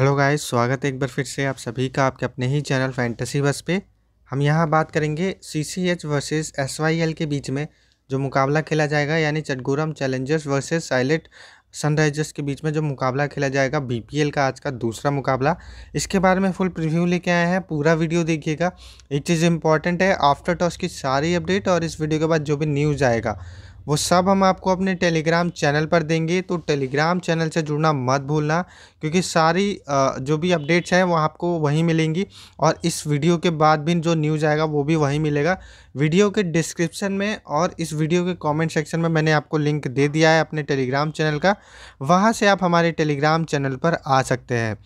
hello guys स्वागत है एक बार फिर से आप सभी का आपके अपने ही चैनल फैंटेसी बस पे हम यहाँ बात करेंगे C C H versus S Y L के बीच में जो मुकाबला खेला जाएगा यानी Chattogram Challengers versus Sylhet Sunrisers के बीच में जो मुकाबला खेला जाएगा बीपीएल का आज का दूसरा मुकाबला इसके बारे में फुल प्रिव्यू लेके आए हैं पूरा वीडियो देखिएगा एक चीज़ इंपॉर्टेंट है आफ्टर टॉस की सारी अपडेट और इस वीडियो के बाद जो भी न्यूज़ आएगा वो सब हम आपको अपने टेलीग्राम चैनल पर देंगे तो टेलीग्राम चैनल से जुड़ना मत भूलना क्योंकि सारी जो भी अपडेट्स हैं वो आपको वहीं मिलेंगी और इस वीडियो के बाद भी जो न्यूज़ आएगा वो भी वहीं मिलेगा वीडियो के डिस्क्रिप्शन में और इस वीडियो के कमेंट सेक्शन में मैंने आपको लिंक दे दिया है अपने टेलीग्राम चैनल का वहाँ से आप हमारे टेलीग्राम चैनल पर आ सकते हैं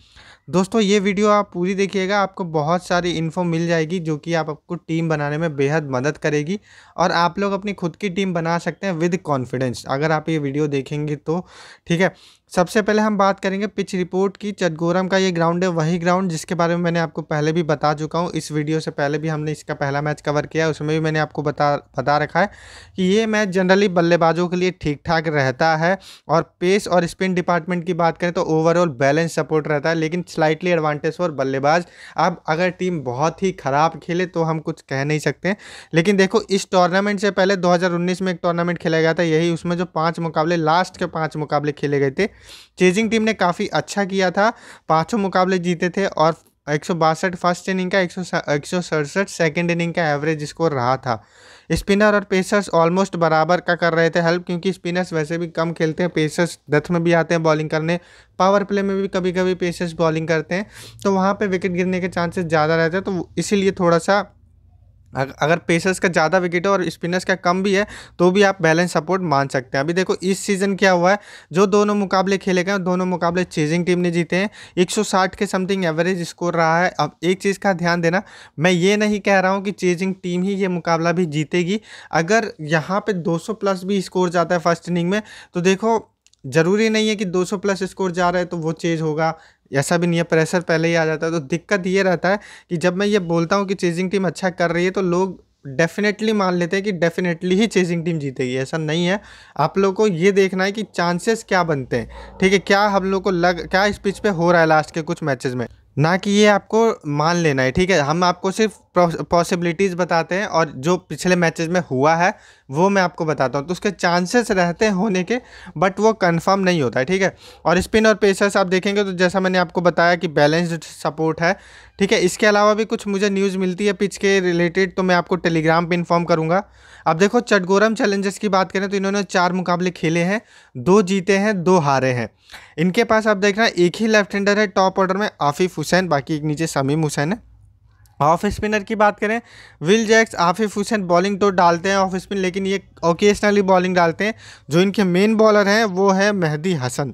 दोस्तों ये वीडियो आप पूरी देखिएगा आपको बहुत सारी इन्फो मिल जाएगी जो कि आप आपको टीम बनाने में बेहद मदद करेगी और आप लोग अपनी खुद की टीम बना सकते हैं विद कॉन्फिडेंस अगर आप ये वीडियो देखेंगे तो ठीक है सबसे पहले हम बात करेंगे पिच रिपोर्ट की चटगोरम का ये ग्राउंड है वही ग्राउंड जिसके बारे में मैंने आपको पहले भी बता चुका हूँ इस वीडियो से पहले भी हमने इसका पहला मैच कवर किया उसमें भी मैंने आपको बता बता रखा है कि ये मैच जनरली बल्लेबाजों के लिए ठीक ठाक रहता है और पेस और स्पिन डिपार्टमेंट की बात करें तो ओवरऑल बैलेंस सपोर्ट रहता है लेकिन स्लाइटली एडवांटेज फॉर बल्लेबाज अब अगर टीम बहुत ही ख़राब खेले तो हम कुछ कह नहीं सकते लेकिन देखो इस टूर्नामेंट से पहले दो में एक टूर्नामेंट खेला गया था यही उसमें जो पाँच मुकाबले लास्ट के पाँच मुकाबले खेले गए थे चेजिंग टीम ने काफ़ी अच्छा किया था पाँचों मुकाबले जीते थे और एक सौ बासठ फर्स्ट इनिंग का एक सौ एक सौ सड़सठ सेकेंड इनिंग का एवरेज स्कोर रहा था स्पिनर और पेसर्स ऑलमोस्ट बराबर का कर रहे थे हेल्प क्योंकि स्पिनर्स वैसे भी कम खेलते हैं पेसर्स डथ में भी आते हैं बॉलिंग करने पावर प्ले में भी कभी कभी पेसर्स बॉलिंग करते हैं तो वहाँ पे विकेट गिरने के चांसेस ज़्यादा रहते हैं तो इसीलिए थोड़ा सा अगर पेसर्स का ज़्यादा विकेट है और स्पिनर्स का कम भी है तो भी आप बैलेंस सपोर्ट मान सकते हैं अभी देखो इस सीज़न क्या हुआ है जो दोनों मुकाबले खेले गए दोनों मुकाबले चेजिंग टीम ने जीते हैं 160 के समथिंग एवरेज स्कोर रहा है अब एक चीज़ का ध्यान देना मैं ये नहीं कह रहा हूँ कि चेजिंग टीम ही ये मुकाबला भी जीतेगी अगर यहाँ पर दो प्लस भी स्कोर जाता है फर्स्ट इनिंग में तो देखो ज़रूरी नहीं है कि 200 प्लस स्कोर जा रहा है तो वो चेज होगा ऐसा भी नहीं है प्रेशर पहले ही आ जाता है तो दिक्कत ये रहता है कि जब मैं ये बोलता हूँ कि चेजिंग टीम अच्छा कर रही है तो लोग डेफिनेटली मान लेते हैं कि डेफिनेटली ही चेजिंग टीम जीतेगी ऐसा नहीं है आप लोग को ये देखना है कि चांसेस क्या बनते हैं ठीक है क्या हम लोग को लग क्या इस पिच पे हो रहा है लास्ट के कुछ मैचेस में ना कि ये आपको मान लेना है ठीक है हम आपको सिर्फ पॉसिबिलिटीज़ बताते हैं और जो पिछले मैचेस में हुआ है वो मैं आपको बताता हूँ तो उसके चांसेस रहते हैं होने के बट वो कंफर्म नहीं होता है ठीक है और स्पिन और पेसर्स आप देखेंगे तो जैसा मैंने आपको बताया कि बैलेंस्ड सपोर्ट है ठीक है इसके अलावा भी कुछ मुझे न्यूज़ मिलती है पिच के रिलेटेड तो मैं आपको टेलीग्राम पर इन्फॉर्म करूँगा अब देखो चटगोरम चैलेंजर्स की बात करें तो इन्होंने चार मुकाबले खेले हैं दो जीते हैं दो हारे हैं इनके पास आप देख रहे हैं एक ही लेफ्ट हैंडर है टॉप ऑर्डर में आफिफ हुसैन बाकी एक नीचे समीम हुसैन है ऑफ स्पिनर की बात करें Will Jacks Afif Hossain bowling तो डालते हैं ऑफ स्पिन लेकिन ये ओकेशनली बॉलिंग डालते हैं जो इनके मेन बॉलर हैं वो है मेहदी हसन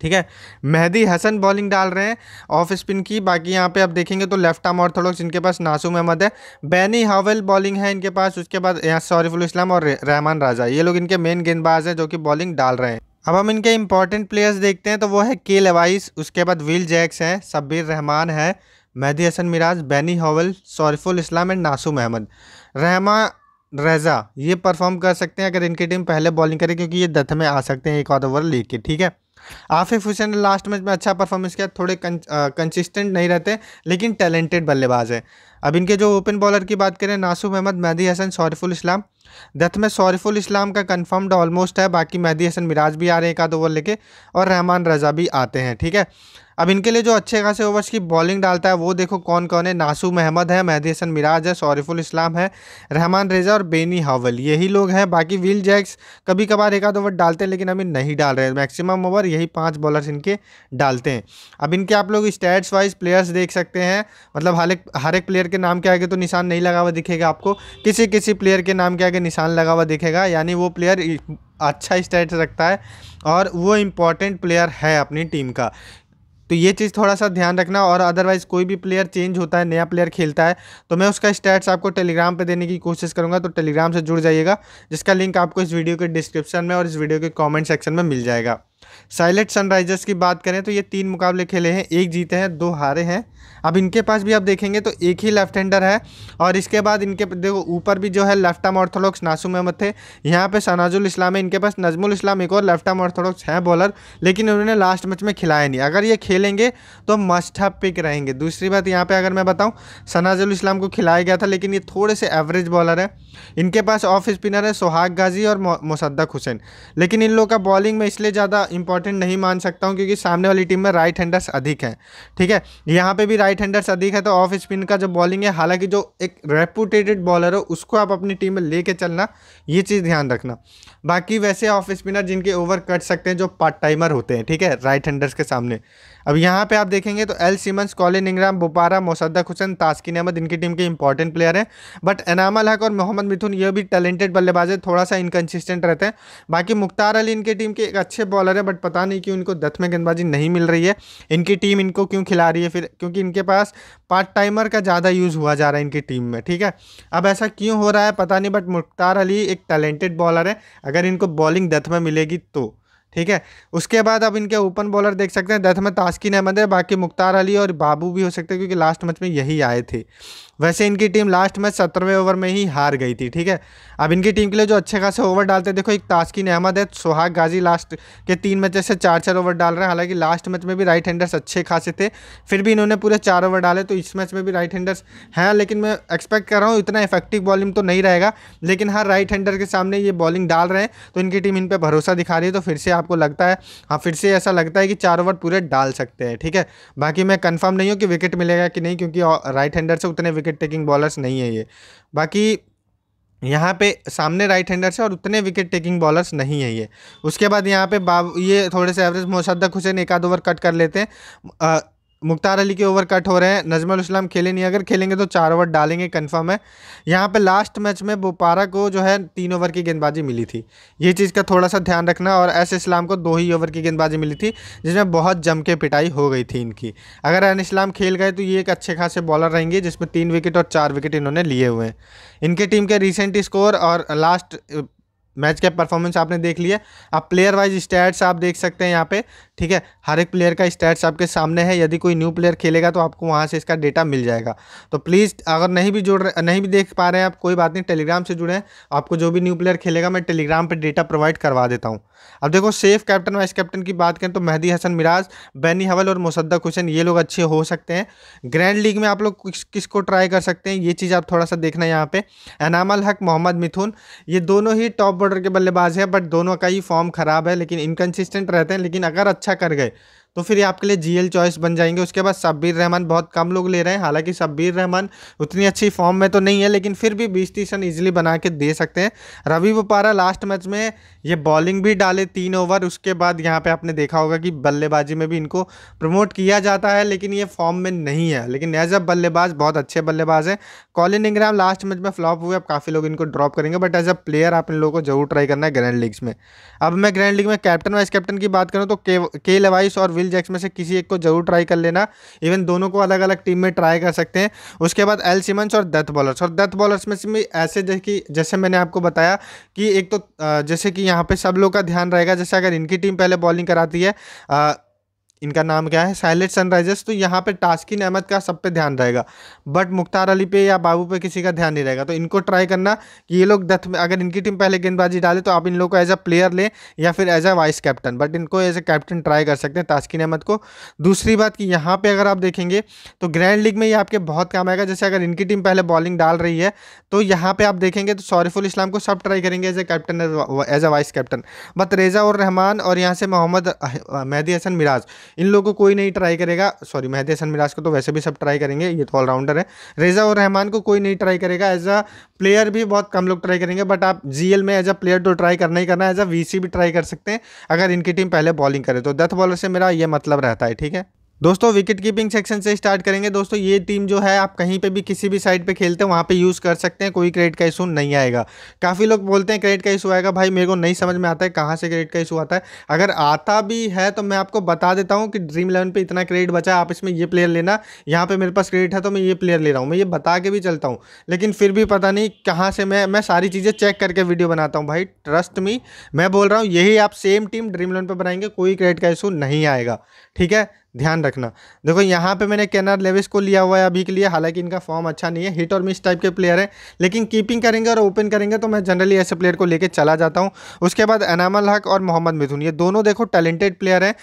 ठीक है मेहदी हसन बॉलिंग डाल रहे हैं ऑफ स्पिन की बाकी यहाँ पे आप देखेंगे तो लेफ्ट आर्म ऑर्थोडॉक्स इनके पास नासूम अहमद है बैनी हावेल बॉलिंग है इनके पास उसके बाद यहाँ सौरफुल इस्लाम और रहमान राजा ये लोग इनके मेन गेंदबाज हैं जो कि बॉलिंग डाल रहे हैं अब हम इनके इंपॉर्टेंट प्लेयर्स देखते हैं तो वो है के लवाइस उसके बाद विल जैक्स हैं शब्बीर रहमान है Mehedi Hasan Miraz Benny Howell Shoriful Islam and Nasum Ahmed Rahman Raja ये परफॉर्म कर सकते हैं अगर इनकी टीम पहले बॉलिंग करे क्योंकि ये दथ में आ सकते हैं एक आध ओवर लेके ठीक है आफिफ हुसैन ने लास्ट मैच में अच्छा परफॉर्मेंस किया थोड़े कंसिस्टेंट नहीं रहते लेकिन टैलेंटेड बल्लेबाज है अब इनके जो ओपन बॉलर की बात करें नासू अहमद मेहदी हसन सॉरीफुल इस्लाम दथ में सॉरीफुल इस्लाम का कन्फर्म्ड ऑलमोस्ट है बाकी मेहदी हसन मिराज भी आ रहे हैं एक आध ओवर लेके और रहमान रजा भी आते हैं ठीक है अब इनके लिए जो अच्छे खासे ओवर्स की बॉलिंग डालता है वो देखो कौन कौन है नासू महमद है मेहदी हसन मिराज है सौरफुल इस्लाम है रहमान रेजा और बेनी हावल यही लोग हैं बाकी विल जैक्स कभी कभार एक आध ओवर डालते हैं लेकिन अभी नहीं डाल रहे मैक्सिमम ओवर यही पाँच बॉलर्स इनके डालते हैं अब इनके आप लोग स्टैट्स वाइज प्लेयर्स देख सकते हैं मतलब हर एक हर एक प्लेयर के नाम के आगे तो निशान नहीं लगा हुआ दिखेगा आपको किसी किसी प्लेयर के नाम के आगे निशान लगा हुआ दिखेगा यानी वो प्लेयर अच्छा स्टैट्स रखता है और वो इम्पॉर्टेंट प्लेयर है अपनी टीम का तो ये चीज़ थोड़ा सा ध्यान रखना और अदरवाइज़ कोई भी प्लेयर चेंज होता है नया प्लेयर खेलता है तो मैं उसका स्टैट्स आपको टेलीग्राम पे देने की कोशिश करूँगा तो टेलीग्राम से जुड़ जाइएगा जिसका लिंक आपको इस वीडियो के डिस्क्रिप्शन में और इस वीडियो के कमेंट सेक्शन में मिल जाएगा साइलेट सनराइजर्स की बात करें तो ये तीन मुकाबले खेले हैं एक जीते हैं दो हारे हैं अब इनके पास भी आप देखेंगे तो एक ही लेफ्ट हैंडर है और इसके बाद इनके देखो ऊपर भी जो है left arm orthodox Nasum Ahmed थे यहाँ पे सनाजुल इस्लाम है इनके पास नजमुल इस्लाम एक और लेफ्ट आर्म ऑर्थोडॉक्स हैं बॉलर लेकिन उन्होंने लास्ट मैच में खिलाया नहीं अगर ये खेलेंगे तो मस्ट पिक रहेंगे दूसरी बात यहाँ पर अगर मैं बताऊँ सनाजुल इस्लाम को खिलाया गया था लेकिन ये थोड़े से एवरेज बॉलर है इनके पास ऑफ स्पिनर है सुहाग गाजी और मुसद्दक हुसैन लेकिन इन लोगों का बॉलिंग में इसलिए ज़्यादा इंपॉर्टेंट नहीं मान सकता हूँ क्योंकि सामने वाली टीम में राइट हैंडर्स अधिक हैं ठीक है यहाँ पे भी राइट हैंडर्स अधिक है तो ऑफ स्पिन का जो बॉलिंग है हालांकि जो एक रेपूटेटेड बॉलर हो उसको आप अपनी टीम में लेके चलना ये चीज़ ध्यान रखना बाकी वैसे ऑफ स्पिनर जिनके ओवर कट सकते हैं जो पार्ट टाइमर होते हैं ठीक है राइट हैंडर्स के सामने अब यहाँ पे आप देखेंगे तो L Simmons Colin Ingram Bopara Mosaddek Hossain Taskin Ahmed इनकी टीम के इंपॉर्टेंट प्लेयर हैं बट एनामल हक और मोहम्मद मिथुन ये भी टैलेंटेड बल्लेबाज है थोड़ा सा इनकन्सिस्टेंट रहते हैं बाकी मुख्तार अली इनके टीम के एक अच्छे बॉलर बॉलर है बट पता नहीं क्यों इनको दत्त में गेंदबाजी नहीं मिल रही है इनकी टीम इनको क्यों खिला रही है फिर क्योंकि इनके पास पार्ट टाइमर का ज़्यादा यूज़ हुआ जा रहा है इनकी टीम में ठीक है अब ऐसा क्यों हो रहा है पता नहीं बट मुख्तार अली एक टैलेंटेड बॉलर है अगर इनको बॉलिंग दत्त में मिलेगी तो ठीक है उसके बाद आप इनके ओपन बॉलर देख सकते हैं डेथ में तास्किन अहमद है बाकी मुख्तार अली और बाबू भी हो सकते हैं क्योंकि लास्ट मैच में यही आए थे वैसे इनकी टीम लास्ट मैच सत्रहवें ओवर में ही हार गई थी ठीक है अब इनकी टीम के लिए जो अच्छे खासे ओवर डालते हैं देखो एक ताशकिन अहमद है सुहाग गाजी लास्ट के तीन मैच से चार चार ओवर डाल रहे हैं हालांकि लास्ट मैच में भी राइट हैंडर्स अच्छे खासे थे फिर भी इन्होंने पूरे चार ओवर डाले तो इस मैच में भी राइट हैंडर्स हैं लेकिन मैं एक्सपेक्ट कर रहा हूँ इतना इफेक्टिव बॉलिंग तो नहीं रहेगा लेकिन हर राइट हैंडर के सामने ये बॉलिंग डाल रहे हैं तो इनकी टीम इन पर भरोसा दिखा रही है तो फिर से आप आपको लगता है हाँ फिर से ऐसा लगता है कि चार ओवर पूरे डाल सकते हैं ठीक है बाकी मैं कंफर्म नहीं हूँ कि विकेट मिलेगा कि नहीं क्योंकि राइट हैंडर से उतने विकेट टेकिंग बॉलर्स नहीं है ये बाकी यहाँ पे सामने राइट हैंडर्स है और उतने विकेट टेकिंग बॉलर्स नहीं है ये उसके बाद यहाँ पे बाब ये थोड़े से एवरेज मोसद्दक हुसैन एक आध ओवर कट कर लेते हैं मुख्तार अली के ओवर कट हो रहे हैं नजमल इस्लाम खेले नहीं अगर खेलेंगे तो चार ओवर डालेंगे कन्फर्म है यहाँ पे लास्ट मैच में बोपारा को जो है तीन ओवर की गेंदबाजी मिली थी ये चीज़ का थोड़ा सा ध्यान रखना और एस इस्लाम को दो ही ओवर की गेंदबाजी मिली थी जिसमें बहुत जम के पिटाई हो गई थी इनकी अगर एन इस्लाम खेल गए तो ये एक अच्छे खासे बॉलर रहेंगे जिसमें तीन विकेट और चार विकेट इन्होंने लिए हुए हैं इनके टीम के रिसेंट स्कोर और लास्ट मैच का परफॉर्मेंस आपने देख लिया आप प्लेयर वाइज स्टैट्स आप देख सकते हैं यहाँ पे ठीक है हर एक प्लेयर का स्टैट्स आपके सामने है यदि कोई न्यू प्लेयर खेलेगा तो आपको वहाँ से इसका डेटा मिल जाएगा तो प्लीज़ अगर नहीं भी जुड़ रहे नहीं भी देख पा रहे हैं आप कोई बात नहीं टेलीग्राम से जुड़े हैं आपको जो भी न्यू प्लेयर खेलेगा मैं टेलीग्राम पर डेटा प्रोवाइड करवा देता हूँ अब देखो सेफ कैप्टन वाइस कैप्टन की बात करें तो मेहदी हसन मिराज बैनी हवल और मुसद्दक हुसैन ये लोग अच्छे हो सकते हैं ग्रैंड लीग में आप लोग किस किसको ट्राई कर सकते हैं ये चीज़ आप थोड़ा सा देखना यहाँ पे अनामल हक मोहम्मद मिथुन ये दोनों ही टॉप बॉर्डर के बल्लेबाज है बट दोनों का ही फॉर्म खराब है लेकिन इनकन्सिस्टेंट रहते हैं लेकिन अगर अच्छा कर गए तो फिर ये आपके लिए जीएल चॉइस बन जाएंगे उसके बाद शब्बीर रहमान बहुत कम लोग ले रहे हैं हालांकि शब्बीर रहमान उतनी अच्छी फॉर्म में तो नहीं है लेकिन फिर भी बीस तीस रन ईजिली बना के दे सकते हैं रवि वपारा लास्ट मैच में ये बॉलिंग भी डाले तीन ओवर उसके बाद यहाँ पर आपने देखा होगा कि बल्लेबाजी में भी इनको प्रमोट किया जाता है लेकिन ये फॉर्म में नहीं है लेकिन एज अ बल्लेबाज बहुत अच्छे बल्लेबाज हैं कॉलिन इंग्राम लास्ट मैच में फ्लॉप हुए अब काफ़ी लोग इनको ड्रॉप करेंगे बट एज अ प्लेयर आप इन लोगों को जरूर ट्राई करना है ग्रैंड लीग्स में अब मैं ग्रैंड लीग में कैप्टन वाइस कैप्टन की बात करूँ तो के, के और विल जैक्स में से किसी एक को जरूर ट्राई कर लेना इवन दोनों को अलग अलग टीम में ट्राई कर सकते हैं उसके बाद एल सिमंस और डेथ बॉलर्स और डेथ बॉलर्स में से भी ऐसे जैसे जैसे मैंने आपको बताया कि एक तो जैसे कि यहाँ पे सब लोग का ध्यान रहेगा जैसे अगर इनकी टीम पहले बॉलिंग कराती है इनका नाम क्या है साइलेंट सनराइजर्स तो यहाँ पे टास्किन अहमद का सब पे ध्यान रहेगा बट मुख्तार अली पे या बाबू पे किसी का ध्यान नहीं रहेगा तो इनको ट्राई करना कि ये लोग दथ में अगर इनकी टीम पहले गेंदबाजी डाले तो आप इन लोग को एज अ प्लेयर लें या फिर as a vice captain but इनको एज अ कैप्टन ट्राई कर सकते हैं तास्किन अहमद को दूसरी बात कि यहाँ पर अगर आप देखेंगे तो ग्रैंड लीग में ये आपके बहुत काम आएगा जैसे अगर इनकी टीम पहले बॉलिंग डाल रही है तो यहाँ पर आप देखेंगे तो सौरफुल इस्लाम को सब ट्राई करेंगे as a captain as a vice captain but Reza और रहमान और यहाँ से मोहम्मद मेहदी हसन मिराज इन लोगों को कोई नहीं ट्राई करेगा सॉरी महदेश हसन मिराज को तो वैसे भी सब ट्राई करेंगे ये तो ऑलराउंडर है रेजा और रहमान को कोई नहीं ट्राई करेगा एज अ प्लेयर भी बहुत कम लोग ट्राई करेंगे बट आप जी में एज अ प्लेयर तो ट्राई करना ही करना एज अ वी भी ट्राई कर सकते हैं अगर इनकी टीम पहले बॉलिंग करे तो दस बॉलर से मेरा ये मतलब रहता है ठीक है दोस्तों विकेट कीपिंग सेक्शन से स्टार्ट करेंगे दोस्तों ये टीम जो है आप कहीं पे भी किसी भी साइड पे खेलते हैं वहाँ पे यूज़ कर सकते हैं कोई क्रेडिट का इशू नहीं आएगा काफ़ी लोग बोलते हैं क्रेडिट का इशू आएगा भाई मेरे को नहीं समझ में आता है कहाँ से क्रेडिट का इशू आता है अगर आता भी है तो मैं आपको बता देता हूँ कि ड्रीम इलेवन पर इतना क्रेडिट बचा आप इसमें ये प्लेयर लेना यहाँ पर मेरे पास क्रेडिट है तो मैं ये प्लेयर ले रहा हूँ मैं ये बता के भी चलता हूँ लेकिन फिर भी पता नहीं कहाँ से मैं मैं सारी चीज़ें चेक करके वीडियो बनाता हूँ भाई ट्रस्ट मी मैं बोल रहा हूँ यही आप सेम टीम ड्रीम इलेवन पर बनाएंगे कोई क्रेडिट का इशू नहीं आएगा ठीक है ध्यान रखना देखो यहाँ पे मैंने केनर लेविस को लिया हुआ है अभी के लिए हालांकि इनका फॉर्म अच्छा नहीं है हिट और मिस टाइप के प्लेयर हैं लेकिन कीपिंग करेंगे और ओपन करेंगे तो मैं जनरली ऐसे प्लेयर को लेकर चला जाता हूँ उसके बाद अनामल हक और मोहम्मद मिथुन ये दोनों देखो टैलेंटेड प्लेयर हैं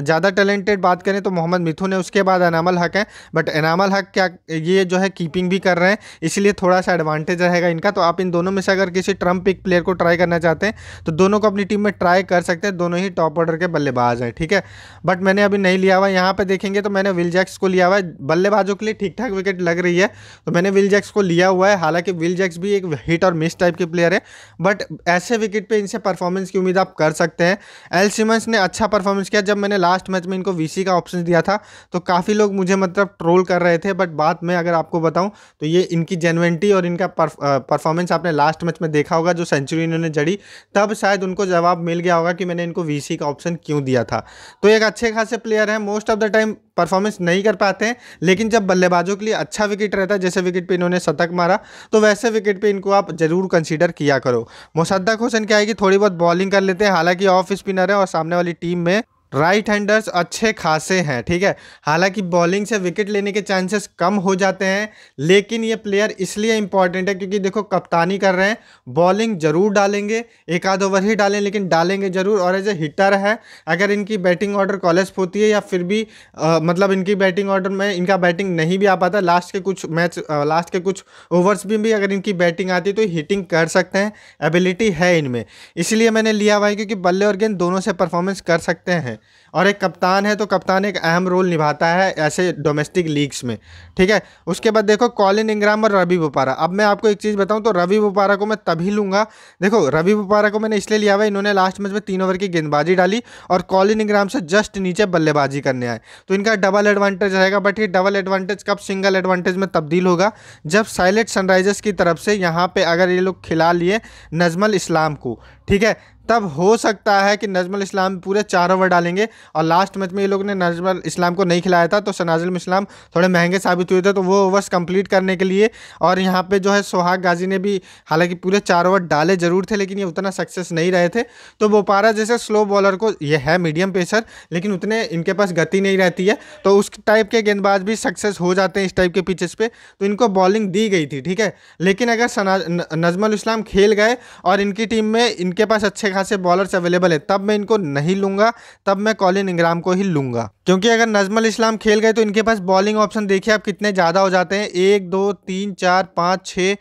ज़्यादा टैलेंटेड बात करें तो मोहम्मद मिथुन है उसके बाद अनामल हक है बट अनामल हक क्या ये जो है कीपिंग भी कर रहे हैं इसलिए थोड़ा सा एडवांटेज रहेगा इनका तो आप इन दोनों में से अगर किसी ट्रम्प पिक प्लेयर को ट्राई करना चाहते हैं तो दोनों को अपनी टीम में ट्राई कर सकते हैं दोनों ही टॉप ऑर्डर के बल्लेबाज हैं ठीक है बट मैंने अभी नहीं लिया हुआ अलावा यहाँ पे देखेंगे तो मैंने विल जैक्स को लिया हुआ है बल्लेबाजों के लिए ठीक ठाक विकेट लग रही है तो मैंने विल जैक्स को लिया हुआ है हालांकि विल जैक्स भी एक हिट और मिस टाइप के प्लेयर है बट ऐसे विकेट पे इनसे परफॉर्मेंस की उम्मीद आप कर सकते हैं एल सिमंस ने अच्छा परफॉर्मेंस किया जब मैंने लास्ट मैच में इनको वी का ऑप्शन दिया था तो काफ़ी लोग मुझे मतलब ट्रोल कर रहे थे बट बाद में अगर आपको बताऊँ तो ये इनकी जेनवेंटी और इनका परफॉर्मेंस आपने लास्ट मैच में देखा होगा जो सेंचुरी इन्होंने जड़ी तब शायद उनको जवाब मिल गया होगा कि मैंने इनको वी का ऑप्शन क्यों दिया था तो एक अच्छे खासे प्लेयर है more most of the time performance नहीं कर पाते हैं लेकिन जब बल्लेबाजों के लिए अच्छा विकेट रहता है जैसे विकेट पे इन्होंने शतक मारा तो वैसे विकेट पे इनको आप ज़रूर कंसीडर किया करो मुसद्दक हुसैन क्या है कि थोड़ी बहुत बॉलिंग कर लेते हैं हालांकि ऑफ स्पिनर है और सामने वाली टीम में राइट हैंडर्स अच्छे खासे हैं ठीक है हालांकि बॉलिंग से विकेट लेने के चांसेस कम हो जाते हैं लेकिन ये प्लेयर इसलिए इंपॉर्टेंट है क्योंकि देखो कप्तानी कर रहे हैं बॉलिंग जरूर डालेंगे एक आध ओवर ही डालें लेकिन डालेंगे जरूर और एज ए हिटर है अगर इनकी बैटिंग ऑर्डर कॉलेस्प होती है या फिर भी आ, मतलब इनकी बैटिंग ऑर्डर में इनका बैटिंग नहीं भी आ पाता लास्ट के कुछ मैच लास्ट के कुछ ओवर्स में भी, भी अगर इनकी बैटिंग आती तो हिटिंग कर सकते हैं एबिलिटी है इनमें इसलिए मैंने लिया हुआ है क्योंकि बल्ले और गेंद दोनों से परफॉर्मेंस कर सकते हैं और एक कप्तान है तो कप्तान एक अहम रोल निभाता है ऐसे डोमेस्टिक लीग्स में ठीक है उसके बाद देखो कॉलिन इंग्राम और रवि बोपारा अब मैं आपको एक चीज़ बताऊँ तो रवि बोपारा को मैं तभी लूँगा देखो रवि बोपारा को मैंने इसलिए लिया हुआ इन्होंने लास्ट मैच में तीन ओवर की गेंदबाजी डाली और कॉलिन इंग्राम से जस्ट नीचे बल्लेबाजी करने आए तो इनका डबल एडवांटेज रहेगा बट ये डबल एडवांटेज कब सिंगल एडवांटेज में तब्दील होगा जब साइलेंट सनराइजर्स की तरफ से यहाँ पर अगर ये लोग खिला लिए नजमल इस्लाम को ठीक है तब हो सकता है कि नजमल इस्लाम पूरे चार ओवर डालेंगे और लास्ट मैच में ये लोग ने नजमल इस्लाम को नहीं खिलाया था तो सनाजुल इस्लाम थोड़े महंगे साबित हुए थे तो वो ओवर्स कंप्लीट करने के लिए और यहाँ पे जो है सुहाग गाजी ने भी हालांकि पूरे चार ओवर डाले ज़रूर थे लेकिन ये उतना सक्सेस नहीं रहे थे तो बोपारा जैसे स्लो बॉलर को ये है मीडियम पेसर लेकिन उतने इनके पास गति नहीं रहती है तो उस टाइप के गेंदबाज भी सक्सेस हो जाते हैं इस टाइप के पिचेस पे तो इनको बॉलिंग दी गई थी ठीक है लेकिन अगर नजमल इस्लाम खेल गए और इनकी टीम में इनके पास अच्छे खासे बॉलर्स अवेलेबल है तब मैं इनको नहीं लूंगा तब मैं कॉलिन इंग्राम को ही लूंगा क्योंकि अगर नजमल इस्लाम खेल गए तो इनके पास बॉलिंग ऑप्शन देखिए आप कितने ज़्यादा हो जाते हैं एक दो तीन चार पाँच छः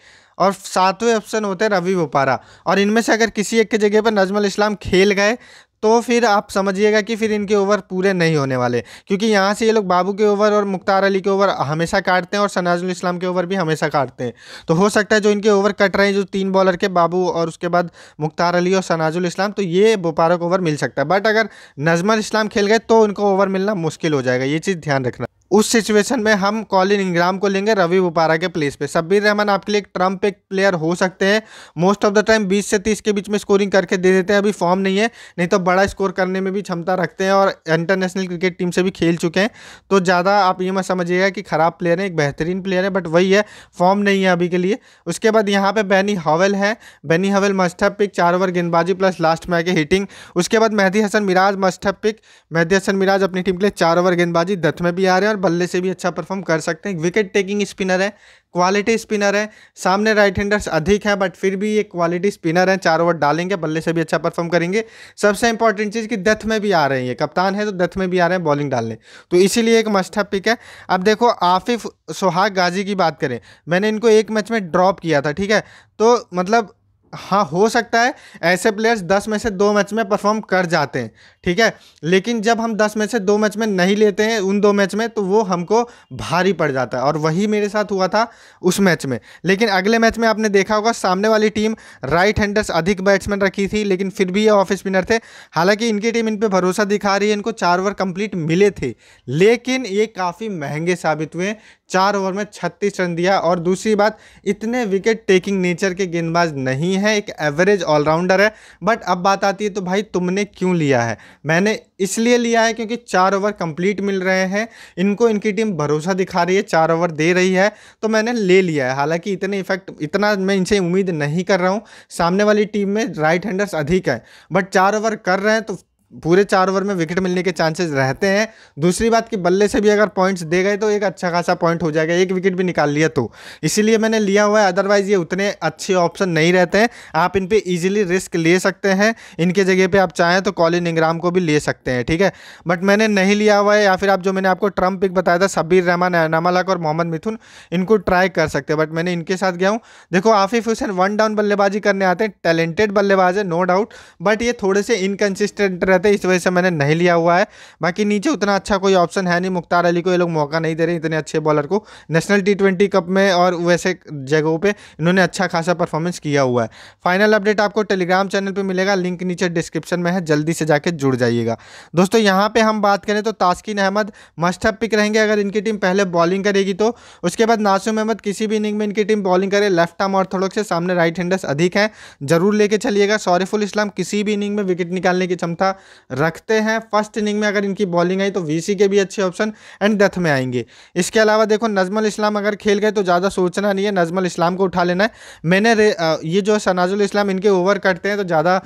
और सातवें ऑप्शन होते हैं रवि बोपारा और इनमें से अगर किसी एक के जगह पर नजमल इस्लाम खेल गए तो फिर आप समझिएगा कि फिर इनके ओवर पूरे नहीं होने वाले क्योंकि यहाँ से ये लोग बाबू के ओवर और मुख्तार अली के ओवर हमेशा काटते हैं और सनाजुल इस्लाम के ओवर भी हमेशा काटते हैं तो हो सकता है जो इनके ओवर कट रहे हैं जो तीन बॉलर के बाबू और उसके बाद मुख्तार अली और सनाजुल इस्लाम तो ये बोपारक को ओवर मिल सकता है बट अगर नजमल इस्लाम खेल गए तो उनको ओवर मिलना मुश्किल हो जाएगा ये चीज़ ध्यान रखना उस सिचुएशन में हम कॉलिन इंग्राम को लेंगे रवि बुपारा के प्लेस पे सब्बीर रहमान आपके लिए ट्रम्प एक प्लेयर हो सकते हैं मोस्ट ऑफ द टाइम 20 से 30 के बीच में स्कोरिंग करके दे देते हैं अभी फॉर्म नहीं है नहीं तो बड़ा स्कोर करने में भी क्षमता रखते हैं और इंटरनेशनल क्रिकेट टीम से भी खेल चुके हैं तो ज़्यादा आप ये मत समझिएगा कि ख़राब प्लेयर है एक बेहतरीन प्लेयर है बट वही है फॉर्म नहीं है अभी के लिए उसके बाद यहाँ पर बैनी हवल है बैनी हवल मस्टअप पिक चार ओवर गेंदबाजी प्लस लास्ट मैच है हिटिंग उसके बाद मेहदी हसन मिराज मस्टअप पिक मेहदी हसन मिराज अपनी टीम के लिए चार ओवर गेंदबाजी दथ में भी आ रहे हैं और बल्ले से भी अच्छा परफॉर्म कर सकते हैं विकेट टेकिंग स्पिनर है क्वालिटी स्पिनर है सामने राइट हैंडर्स अधिक है बट फिर भी ये क्वालिटी स्पिनर हैं चार ओवर डालेंगे बल्ले से भी अच्छा परफॉर्म करेंगे सबसे इंपॉर्टेंट चीज़ कि डेथ में भी आ रहे हैं कप्तान है तो डेथ में भी आ रहे हैं बॉलिंग डालने तो इसीलिए एक मस्ट पिक है अब देखो आफिफ सुहाग गाजी की बात करें मैंने इनको एक मैच में ड्रॉप किया था ठीक है तो मतलब हाँ हो सकता है ऐसे प्लेयर्स दस में से दो मैच में परफॉर्म कर जाते हैं ठीक है लेकिन जब हम दस में से दो मैच में नहीं लेते हैं उन दो मैच में तो वो हमको भारी पड़ जाता है और वही मेरे साथ हुआ था उस मैच में लेकिन अगले मैच में आपने देखा होगा सामने वाली टीम राइट हैंडर्स अधिक बैट्समैन रखी थी लेकिन फिर भी ये ऑफ स्पिनर थे हालांकि इनकी टीम इन पर भरोसा दिखा रही है इनको चार ओवर कंप्लीट मिले थे लेकिन ये काफ़ी महंगे साबित हुए चार ओवर में छत्तीस रन दिया और दूसरी बात इतने विकेट टेकिंग नेचर के गेंदबाज नहीं नहीं है एक एवरेज ऑलराउंडर है बट अब बात आती है तो भाई तुमने क्यों लिया है मैंने इसलिए लिया है क्योंकि चार ओवर कंप्लीट मिल रहे हैं इनको इनकी टीम भरोसा दिखा रही है चार ओवर दे रही है तो मैंने ले लिया है हालांकि इतने इफेक्ट इतना मैं इनसे उम्मीद नहीं कर रहा हूँ सामने वाली टीम में राइट हैंडर्स अधिक है बट चार ओवर कर रहे हैं तो पूरे चार ओवर में विकेट मिलने के चांसेस रहते हैं दूसरी बात कि बल्ले से भी अगर पॉइंट्स दे गए तो एक अच्छा खासा पॉइंट हो जाएगा एक विकेट भी निकाल लिया तो इसीलिए मैंने लिया हुआ है अदरवाइज ये उतने अच्छे ऑप्शन नहीं रहते हैं आप इन पर ईजिली रिस्क ले सकते हैं इनके जगह पर आप चाहें तो कॉलिन इंग्राम को भी ले सकते हैं ठीक है बट मैंने नहीं लिया हुआ है या फिर आप जो मैंने आपको ट्रम्प पिक बताया था सबीर रहमान नामालक और मोहम्मद मिथुन इनको ट्राई कर सकते हैं बट मैंने इनके साथ गया हूँ देखो आफिफ हुसैन वन डाउन बल्लेबाजी करने आते हैं टैलेंटेड बल्लेबाज है नो डाउट बट ये थोड़े से इनकन्सिस्टेंट रहते हैं इस वजह से मैंने नहीं लिया हुआ है बाकी नीचे उतना अच्छा कोई ऑप्शन है नहीं मुख्तार अली को ये लोग मौका नहीं दे रहे इतने अच्छे बॉलर को नेशनल टी कप में और वैसे जगहों पर इन्होंने अच्छा खासा परफॉर्मेंस किया हुआ है फाइनल अपडेट आपको टेलीग्राम चैनल पर मिलेगा लिंक नीचे डिस्क्रिप्शन में है जल्दी से जाके जुड़ जाइएगा दोस्तों यहाँ पर हम बात करें तो तास्किन अहमद मस्ट पिक रहेंगे अगर इनकी टीम पहले बॉलिंग करेगी तो उसके बाद नासुम अहमद किसी भी इनिंग में इनकी टीम बॉलिंग करे लेफ्ट आर्म ऑर्थोडॉक्स से सामने राइट हैंडर्स अधिक हैं जरूर लेके चलिएगा सौरफुल इस्लाम किसी भी इनिंग में विकेट निकालने की क्षमता रखते हैं फर्स्ट इनिंग में अगर इनकी बॉलिंग आई तो वीसी के भी अच्छे ऑप्शन एंड डेथ में आएंगे इसके अलावा देखो नजमल इस्लाम अगर खेल गए तो ज़्यादा सोचना नहीं है नजमल इस्लाम को उठा लेना है मैंने ये जो सनाजुल इस्लाम इनके ओवर करते हैं तो ज़्यादा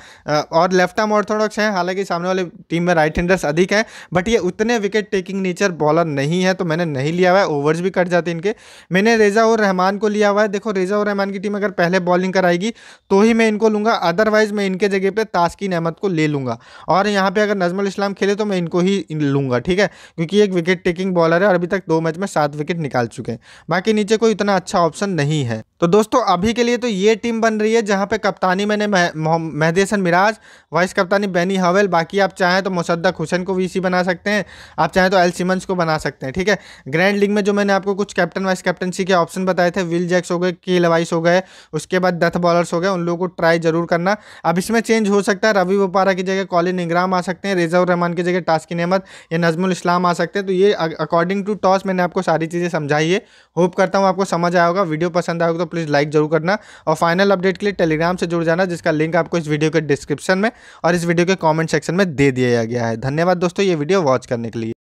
और लेफ्ट आर्म ऑर्थोडॉक्स हैं हालांकि सामने वाले टीम में राइट हैंडर्स अधिक हैं बट ये उतने विकेट टेकिंग नेचर बॉलर नहीं है तो मैंने नहीं लिया हुआ है ओवर्स भी कट जाते इनके मैंने रेजा और रहमान को लिया हुआ है देखो रेजा और रहमान की टीम अगर पहले बॉलिंग कराएगी तो ही मैं इनको लूँगा अदरवाइज़ मैं इनके जगह पर तासकिन अहमद को ले लूँगा और रहे यहाँ पे अगर नजमल इस्लाम खेले तो मैं इनको ही लूँगा ठीक है क्योंकि एक विकेट टेकिंग बॉलर है और अभी तक दो मैच में सात विकेट निकाल चुके हैं बाकी नीचे कोई इतना अच्छा ऑप्शन नहीं है तो दोस्तों अभी के लिए तो ये टीम बन रही है जहाँ पे कप्तानी मैंने मेहदेसन मिराज वाइस कप्तानी बैनी हवेल बाकी आप चाहें तो मुसद्दक हुसैन को वीसी बना सकते हैं आप चाहें तो एल सिमंस को बना सकते हैं ठीक है ग्रैंड लीग में जो मैंने आपको कुछ कैप्टन वाइस कैप्टनसी के ऑप्शन बताए थे विल जैक्स हो गए के लवाइस हो गए उसके बाद डेथ बॉलर्स हो गए उन लोगों को ट्राई जरूर करना अब इसमें चेंज हो सकता है रवि बोपारा की जगह कॉलिन इंग्राम इकराम आ सकते हैं रेजा रहमान की जगह टास्क नहमत या नजमुल इस्लाम आ सकते हैं तो ये अकॉर्डिंग टू टॉस मैंने आपको सारी चीज़ें समझाई है होप करता हूँ आपको समझ आया होगा वीडियो पसंद आएगा तो प्लीज़ लाइक जरूर करना और फाइनल अपडेट के लिए टेलीग्राम से जुड़ जाना जिसका लिंक आपको इस वीडियो के डिस्क्रिप्शन में और इस वीडियो के कॉमेंट सेक्शन में दे दिया गया है धन्यवाद दोस्तों ये वीडियो वॉच करने के लिए